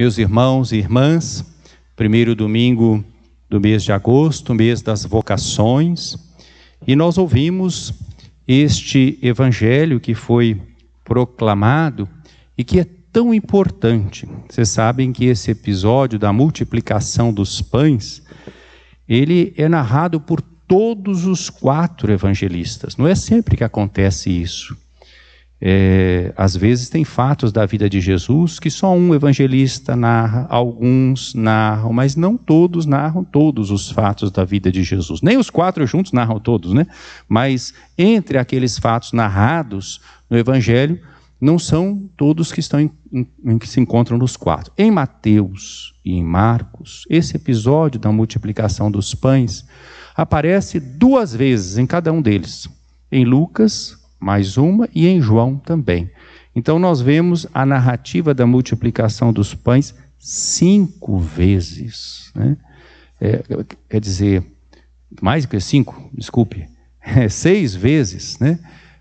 meus irmãos e irmãs, primeiro domingo do mês de agosto, mês das vocações, e nós ouvimos este evangelho que foi proclamado e que é tão importante. Vocês sabem que esse episódio da multiplicação dos pães, ele é narrado por todos os quatro evangelistas. Não é sempre que acontece isso. É, às vezes tem fatos da vida de Jesus que só um evangelista narra, alguns narram, mas não todos narram todos os fatos da vida de Jesus. Nem os quatro juntos narram todos, né? Mas entre aqueles fatos narrados no evangelho, não são todos que estão em, em, em que se encontram nos quatro. Em Mateus e em Marcos, esse episódio da multiplicação dos pães aparece duas vezes em cada um deles. Em Lucas, mais uma, e em João também. Então nós vemos a narrativa da multiplicação dos pães cinco vezes. Né? É, quer dizer, mais do que cinco, desculpe, é, seis vezes, né?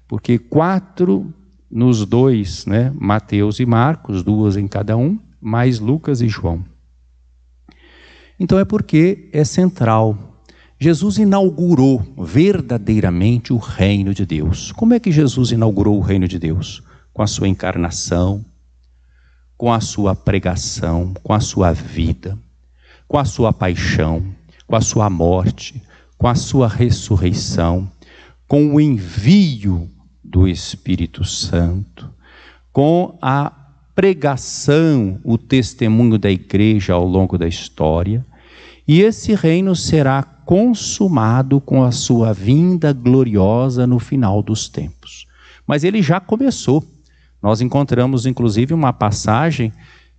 porque quatro nos dois, né? Mateus e Marcos, duas em cada um, mais Lucas e João. Então é porque é central Jesus inaugurou verdadeiramente o reino de Deus. Como é que Jesus inaugurou o reino de Deus? Com a sua encarnação, com a sua pregação, com a sua vida, com a sua paixão, com a sua morte, com a sua ressurreição, com o envio do Espírito Santo, com a pregação, o testemunho da igreja ao longo da história. E esse reino será consumado com a sua vinda gloriosa no final dos tempos. Mas ele já começou. Nós encontramos, inclusive, uma passagem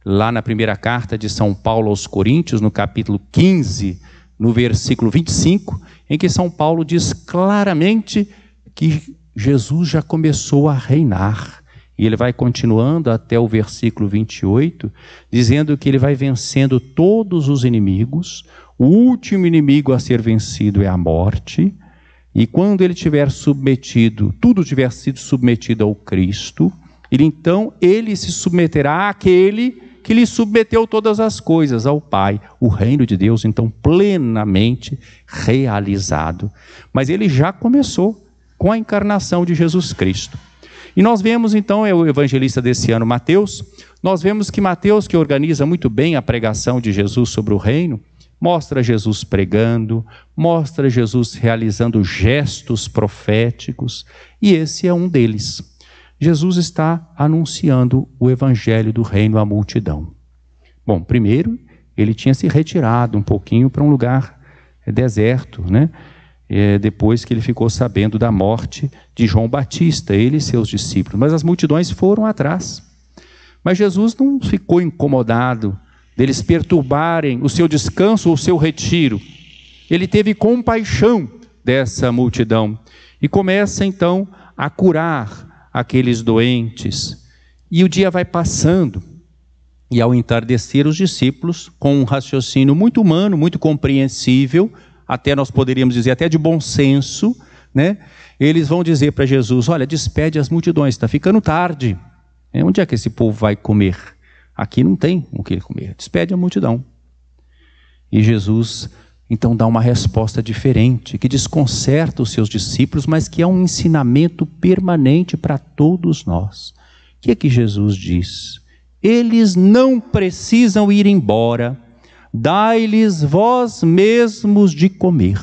lá na primeira carta de São Paulo aos Coríntios, no capítulo 15, no versículo 25, em que São Paulo diz claramente que Jesus já começou a reinar. E ele vai continuando até o versículo 28, dizendo que ele vai vencendo todos os inimigos, o último inimigo a ser vencido é a morte, e quando ele tiver submetido, tudo tiver sido submetido ao Cristo, ele então ele se submeterá àquele que lhe submeteu todas as coisas ao Pai, o reino de Deus então plenamente realizado. Mas ele já começou com a encarnação de Jesus Cristo. E nós vemos então, é o evangelista desse ano, Mateus, nós vemos que Mateus, que organiza muito bem a pregação de Jesus sobre o reino, Mostra Jesus pregando, mostra Jesus realizando gestos proféticos, e esse é um deles. Jesus está anunciando o evangelho do reino à multidão. Bom, primeiro, ele tinha se retirado um pouquinho para um lugar é, deserto, né? É, depois que ele ficou sabendo da morte de João Batista, ele e seus discípulos. Mas as multidões foram atrás. Mas Jesus não ficou incomodado deles perturbarem o seu descanso ou o seu retiro. Ele teve compaixão dessa multidão e começa então a curar aqueles doentes. E o dia vai passando. E ao entardecer, os discípulos, com um raciocínio muito humano, muito compreensível, até nós poderíamos dizer, até de bom senso, né? eles vão dizer para Jesus: Olha, despede as multidões, está ficando tarde. É, onde é que esse povo vai comer? Aqui não tem o que comer. Despede a multidão. E Jesus então dá uma resposta diferente, que desconcerta os seus discípulos, mas que é um ensinamento permanente para todos nós. O que é que Jesus diz? Eles não precisam ir embora, dai-lhes vós mesmos de comer.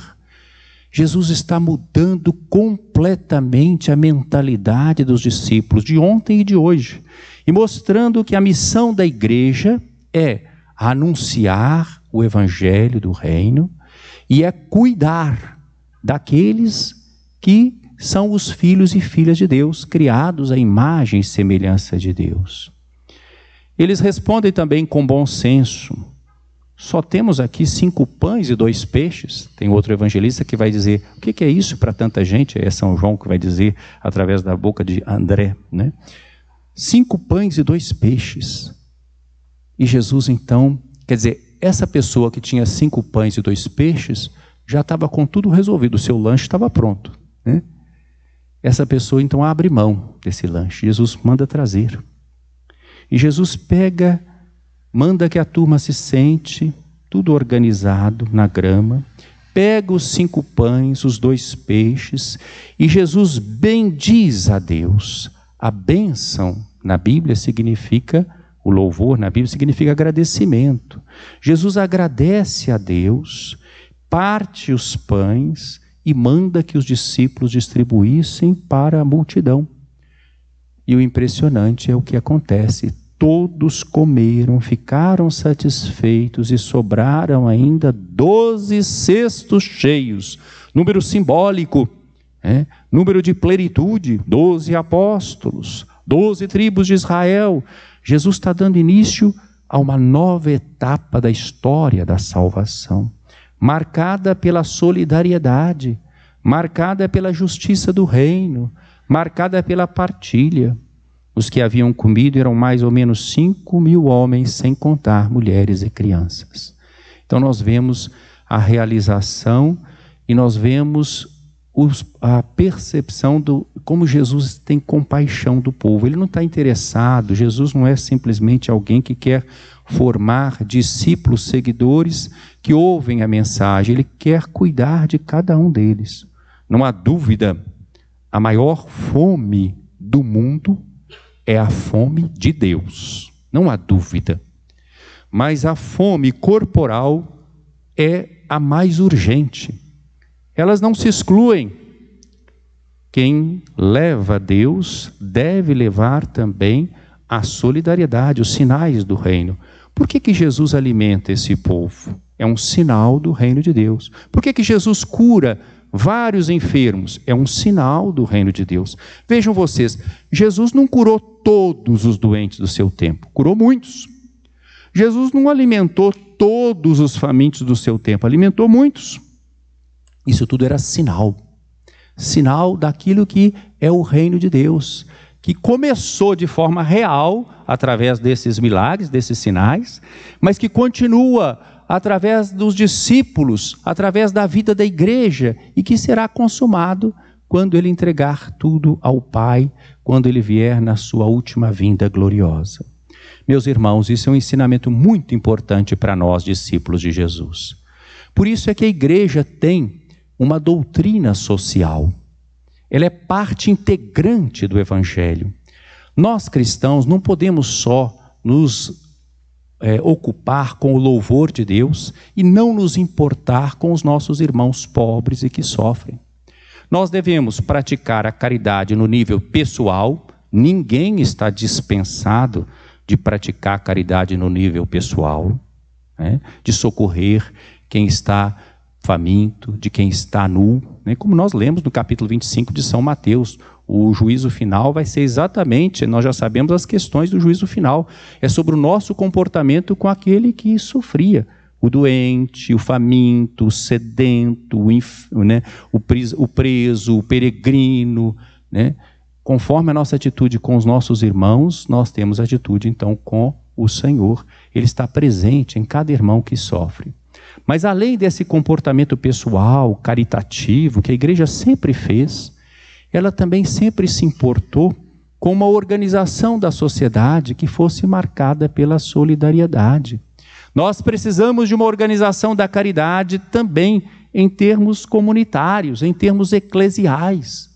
Jesus está mudando completamente a mentalidade dos discípulos de ontem e de hoje, e mostrando que a missão da igreja é anunciar o evangelho do reino e é cuidar daqueles que são os filhos e filhas de Deus, criados à imagem e semelhança de Deus. Eles respondem também com bom senso só temos aqui cinco pães e dois peixes. Tem outro evangelista que vai dizer: o que, é isso para tanta gente? É São João que vai dizer através da boca de André, né? Cinco pães e dois peixes. E Jesus então, quer dizer, essa pessoa que tinha cinco pães e dois peixes já estava com tudo resolvido, o seu lanche estava pronto. Né? Essa pessoa então abre mão desse lanche. Jesus manda trazer. E Jesus pega manda que a turma se sente, tudo organizado na grama, pega os cinco pães, os dois peixes, e Jesus bendiz a Deus. A bênção na Bíblia significa, o louvor na Bíblia significa agradecimento. Jesus agradece a Deus, parte os pães e manda que os discípulos distribuíssem para a multidão. E o impressionante é o que acontece todos comeram, ficaram satisfeitos e sobraram ainda doze cestos cheios. Número simbólico, né? número de plenitude, doze apóstolos, doze tribos de Israel. Jesus está dando início a uma nova etapa da história da salvação, marcada pela solidariedade, marcada pela justiça do reino, marcada pela partilha. Os que haviam comido eram mais ou menos 5 mil homens, sem contar mulheres e crianças. Então nós vemos a realização e nós vemos os, a percepção do como Jesus tem compaixão do povo. Ele não está interessado, Jesus não é simplesmente alguém que quer formar discípulos, seguidores que ouvem a mensagem, ele quer cuidar de cada um deles. Não há dúvida, a maior fome do mundo é a fome de Deus, não há dúvida. Mas a fome corporal é a mais urgente. Elas não se excluem. Quem leva Deus deve levar também a solidariedade, os sinais do reino. Por que, que Jesus alimenta esse povo? É um sinal do reino de Deus. Por que, que Jesus cura vários enfermos? É um sinal do reino de Deus. Vejam vocês, Jesus não curou todos os doentes do seu tempo, curou muitos. Jesus não alimentou todos os famintos do seu tempo, alimentou muitos. Isso tudo era sinal. Sinal daquilo que é o reino de Deus, que começou de forma real através desses milagres, desses sinais, mas que continua através dos discípulos, através da vida da igreja e que será consumado quando ele entregar tudo ao Pai, quando ele vier na sua última vinda gloriosa. Meus irmãos, isso é um ensinamento muito importante para nós, discípulos de Jesus. Por isso é que a igreja tem uma doutrina social. Ela é parte integrante do evangelho. Nós cristãos não podemos só nos é, ocupar com o louvor de Deus e não nos importar com os nossos irmãos pobres e que sofrem. Nós devemos praticar a caridade no nível pessoal, ninguém está dispensado de praticar a caridade no nível pessoal, né? de socorrer quem está faminto, de quem está nu, né? como nós lemos no capítulo 25 de São Mateus, o juízo final vai ser exatamente, nós já sabemos as questões do juízo final. É sobre o nosso comportamento com aquele que sofria. O doente, o faminto, o sedento, o, inf... né? o, o preso, o peregrino. Né? Conforme a nossa atitude com os nossos irmãos, nós temos atitude então com o Senhor. Ele está presente em cada irmão que sofre. Mas além desse comportamento pessoal, caritativo, que a igreja sempre fez, ela também sempre se importou com uma organização da sociedade que fosse marcada pela solidariedade. Nós precisamos de uma organização da caridade também em termos comunitários, em termos eclesiais.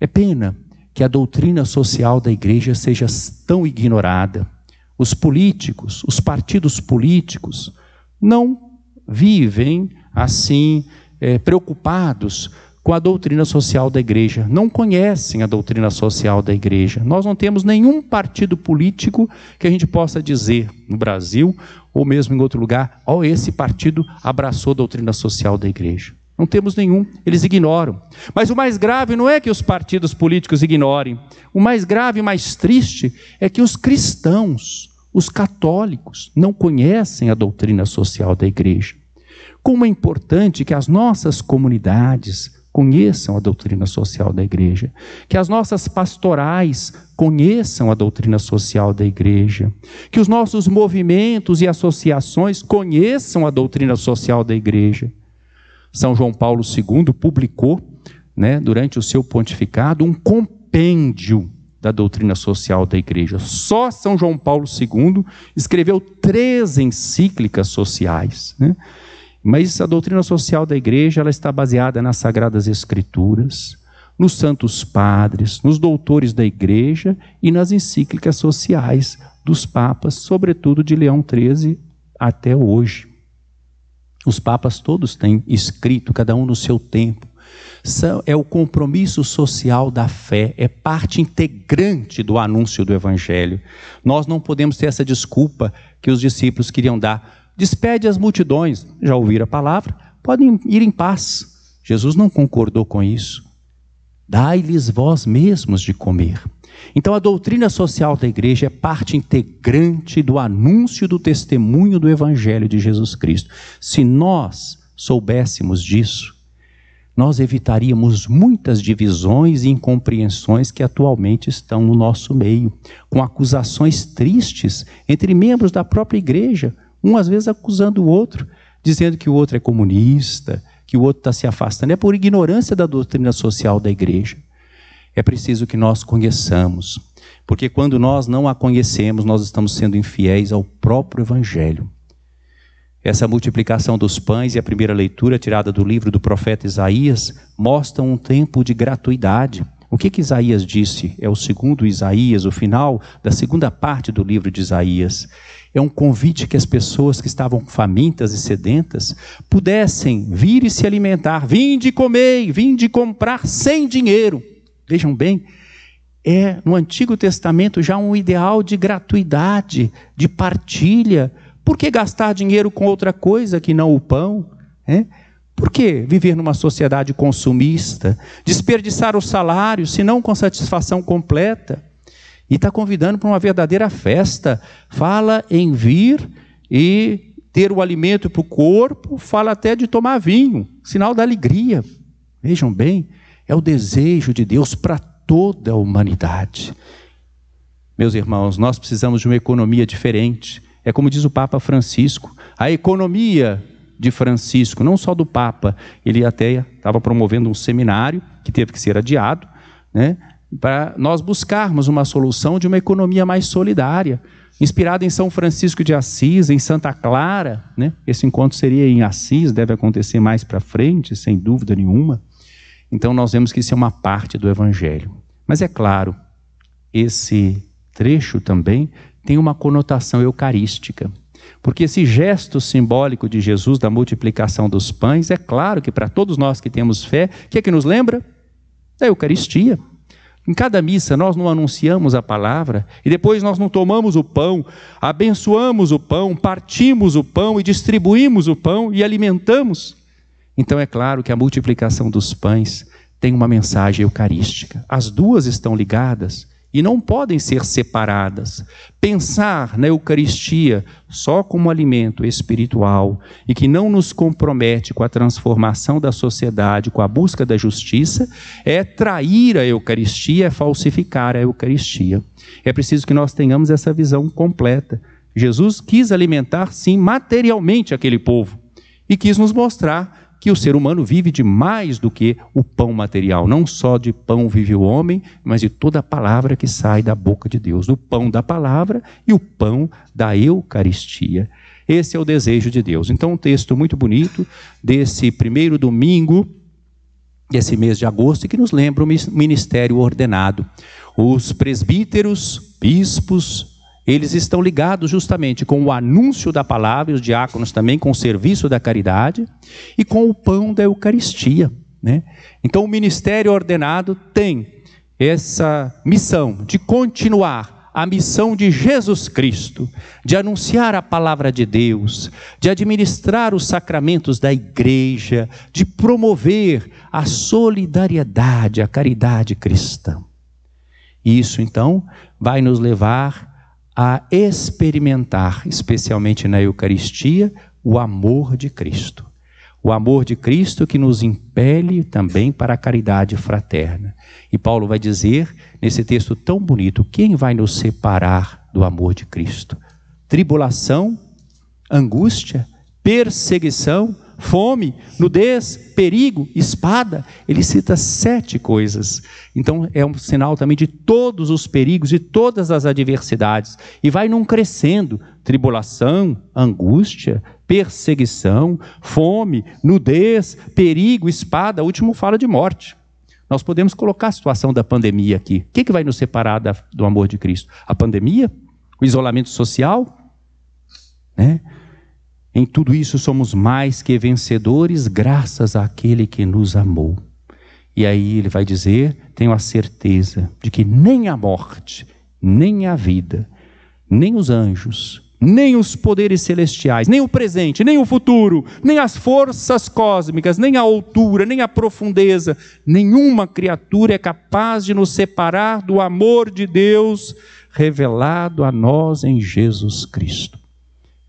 É pena que a doutrina social da igreja seja tão ignorada. Os políticos, os partidos políticos, não vivem assim, é, preocupados com a doutrina social da igreja. Não conhecem a doutrina social da igreja. Nós não temos nenhum partido político que a gente possa dizer no Brasil ou mesmo em outro lugar: ó, oh, esse partido abraçou a doutrina social da igreja. Não temos nenhum, eles ignoram. Mas o mais grave não é que os partidos políticos ignorem. O mais grave e mais triste é que os cristãos, os católicos, não conhecem a doutrina social da igreja. Como é importante que as nossas comunidades, conheçam a doutrina social da igreja, que as nossas pastorais conheçam a doutrina social da igreja, que os nossos movimentos e associações conheçam a doutrina social da igreja. São João Paulo II publicou, né, durante o seu pontificado, um compêndio da doutrina social da igreja. Só São João Paulo II escreveu três encíclicas sociais, né? Mas a doutrina social da igreja ela está baseada nas Sagradas Escrituras, nos santos padres, nos doutores da igreja e nas encíclicas sociais dos papas, sobretudo de Leão XIII até hoje. Os papas todos têm escrito, cada um no seu tempo. É o compromisso social da fé, é parte integrante do anúncio do Evangelho. Nós não podemos ter essa desculpa que os discípulos queriam dar Despede as multidões, já ouviram a palavra, podem ir em paz. Jesus não concordou com isso. Dai-lhes vós mesmos de comer. Então, a doutrina social da igreja é parte integrante do anúncio do testemunho do Evangelho de Jesus Cristo. Se nós soubéssemos disso, nós evitaríamos muitas divisões e incompreensões que atualmente estão no nosso meio, com acusações tristes entre membros da própria igreja um às vezes acusando o outro, dizendo que o outro é comunista, que o outro está se afastando. É por ignorância da doutrina social da igreja. É preciso que nós conheçamos, porque quando nós não a conhecemos, nós estamos sendo infiéis ao próprio Evangelho. Essa multiplicação dos pães e a primeira leitura tirada do livro do profeta Isaías mostram um tempo de gratuidade o que, que Isaías disse? É o segundo Isaías, o final da segunda parte do livro de Isaías. É um convite que as pessoas que estavam famintas e sedentas pudessem vir e se alimentar. Vinde comer, vinde comprar sem dinheiro. Vejam bem, é no Antigo Testamento já um ideal de gratuidade, de partilha. Por que gastar dinheiro com outra coisa que não o pão? É? Por que viver numa sociedade consumista, desperdiçar o salário, se não com satisfação completa? E está convidando para uma verdadeira festa. Fala em vir e ter o alimento para o corpo, fala até de tomar vinho, sinal da alegria. Vejam bem, é o desejo de Deus para toda a humanidade. Meus irmãos, nós precisamos de uma economia diferente. É como diz o Papa Francisco: a economia de Francisco, não só do Papa, ele até estava promovendo um seminário que teve que ser adiado, né, para nós buscarmos uma solução de uma economia mais solidária, inspirada em São Francisco de Assis, em Santa Clara, né? Esse encontro seria em Assis, deve acontecer mais para frente, sem dúvida nenhuma. Então nós vemos que isso é uma parte do evangelho. Mas é claro, esse trecho também tem uma conotação eucarística. Porque esse gesto simbólico de Jesus da multiplicação dos pães, é claro que para todos nós que temos fé, o que é que nos lembra? É a Eucaristia. Em cada missa nós não anunciamos a palavra e depois nós não tomamos o pão, abençoamos o pão, partimos o pão e distribuímos o pão e alimentamos. Então é claro que a multiplicação dos pães tem uma mensagem eucarística. As duas estão ligadas e não podem ser separadas. Pensar na Eucaristia só como alimento espiritual e que não nos compromete com a transformação da sociedade, com a busca da justiça, é trair a Eucaristia, é falsificar a Eucaristia. É preciso que nós tenhamos essa visão completa. Jesus quis alimentar, sim, materialmente aquele povo e quis nos mostrar que o ser humano vive de mais do que o pão material. Não só de pão vive o homem, mas de toda a palavra que sai da boca de Deus. O pão da palavra e o pão da Eucaristia. Esse é o desejo de Deus. Então, um texto muito bonito desse primeiro domingo desse mês de agosto que nos lembra o ministério ordenado. Os presbíteros, bispos, eles estão ligados justamente com o anúncio da palavra, e os diáconos também, com o serviço da caridade e com o pão da Eucaristia. Né? Então, o ministério ordenado tem essa missão de continuar a missão de Jesus Cristo, de anunciar a palavra de Deus, de administrar os sacramentos da igreja, de promover a solidariedade, a caridade cristã. Isso então vai nos levar a experimentar, especialmente na Eucaristia, o amor de Cristo. O amor de Cristo que nos impele também para a caridade fraterna. E Paulo vai dizer, nesse texto tão bonito, quem vai nos separar do amor de Cristo? Tribulação, angústia, perseguição, fome, nudez, perigo, espada. Ele cita sete coisas. Então é um sinal também de todos os perigos e todas as adversidades. E vai num crescendo: tribulação, angústia, perseguição, fome, nudez, perigo, espada. O último fala de morte. Nós podemos colocar a situação da pandemia aqui. O que, é que vai nos separar da, do amor de Cristo? A pandemia? O isolamento social? Em tudo isso somos mais que vencedores, graças àquele que nos amou. E aí ele vai dizer: tenho a certeza de que nem a morte, nem a vida, nem os anjos, nem os poderes celestiais, nem o presente, nem o futuro, nem as forças cósmicas, nem a altura, nem a profundeza, nenhuma criatura é capaz de nos separar do amor de Deus revelado a nós em Jesus Cristo,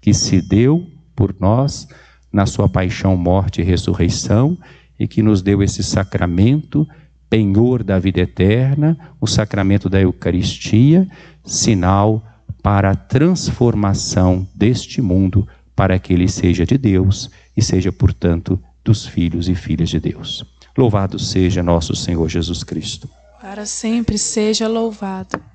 que se deu por nós na sua paixão, morte e ressurreição, e que nos deu esse sacramento, penhor da vida eterna, o sacramento da Eucaristia, sinal para a transformação deste mundo, para que ele seja de Deus e seja, portanto, dos filhos e filhas de Deus. Louvado seja nosso Senhor Jesus Cristo. Para sempre seja louvado.